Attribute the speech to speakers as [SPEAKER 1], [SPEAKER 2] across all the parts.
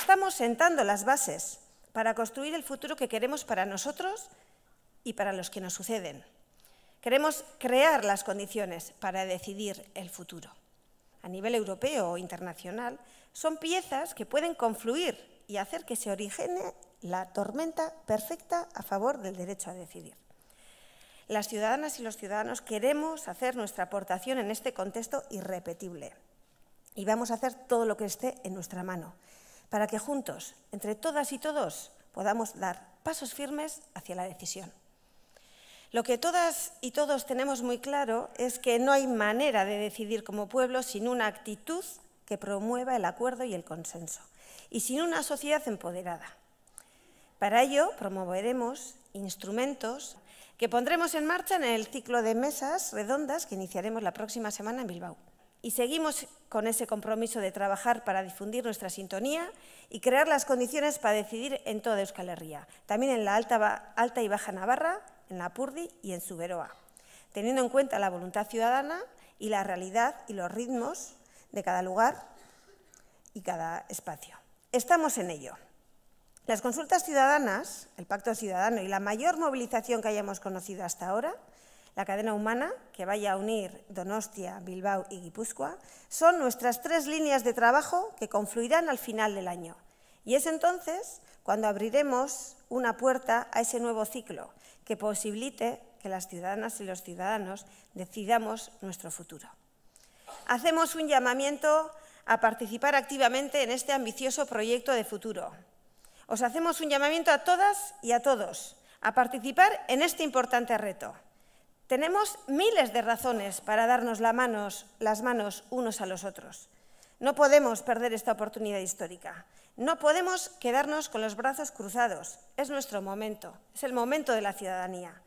[SPEAKER 1] estamos sentando las bases para construir el futuro que queremos para nosotros y para los que nos suceden. Queremos crear las condiciones para decidir el futuro. A nivel europeo o internacional, son piezas que pueden confluir y hacer que se origine la tormenta perfecta a favor del derecho a decidir. Las ciudadanas y los ciudadanos queremos hacer nuestra aportación en este contexto irrepetible y vamos a hacer todo lo que esté en nuestra mano para que juntos, entre todas y todos, podamos dar pasos firmes hacia la decisión. Lo que todas y todos tenemos muy claro es que no hay manera de decidir como pueblo sin una actitud que promueva el acuerdo y el consenso, y sin una sociedad empoderada. Para ello, promoveremos instrumentos que pondremos en marcha en el ciclo de mesas redondas que iniciaremos la próxima semana en Bilbao y seguimos con ese compromiso de trabajar para difundir nuestra sintonía y crear las condiciones para decidir en toda Euskal Herria, también en la Alta, y Baja Navarra, en la Purdi y en Suberoa, teniendo en cuenta la voluntad ciudadana y la realidad y los ritmos de cada lugar y cada espacio. Estamos en ello. Las consultas ciudadanas, el pacto ciudadano y la mayor movilización que hayamos conocido hasta ahora la cadena humana que vaya a unir Donostia, Bilbao y Guipúzcoa, son nuestras tres líneas de trabajo que confluirán al final del año. Y es entonces cuando abriremos una puerta a ese nuevo ciclo que posibilite que las ciudadanas y los ciudadanos decidamos nuestro futuro. Hacemos un llamamiento a participar activamente en este ambicioso proyecto de futuro. Os hacemos un llamamiento a todas y a todos a participar en este importante reto. Tenemos miles de razones para darnos las manos unos a los otros. No podemos perder esta oportunidad histórica. No podemos quedarnos con los brazos cruzados. Es nuestro momento, es el momento de la ciudadanía.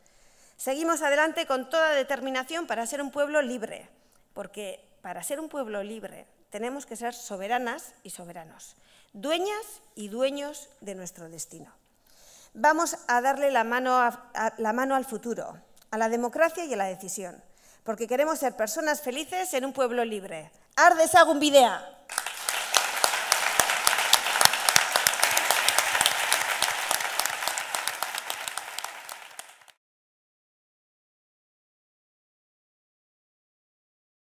[SPEAKER 1] Seguimos adelante con toda determinación para ser un pueblo libre, porque para ser un pueblo libre tenemos que ser soberanas y soberanos, dueñas y dueños de nuestro destino. Vamos a darle la mano al futuro, a la democracia y a la decisión, porque queremos ser personas felices en un pueblo libre. Arde un video.